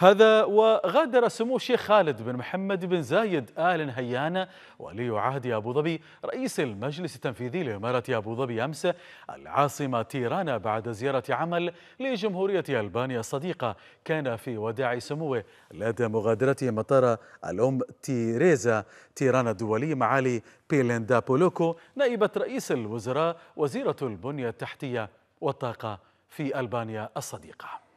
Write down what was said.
هذا وغادر سمو الشيخ خالد بن محمد بن زايد آل نهيان ولي عهد أبو ظبي رئيس المجلس التنفيذي لإمارة أبو ظبي أمس العاصمة تيرانا بعد زيارة عمل لجمهورية ألبانيا الصديقة كان في وداع سموه لدى مغادرته مطار الأم تيريزا تيرانا الدولي معالي بيليندا بولوكو نائبة رئيس الوزراء وزيرة البنية التحتية والطاقة في ألبانيا الصديقة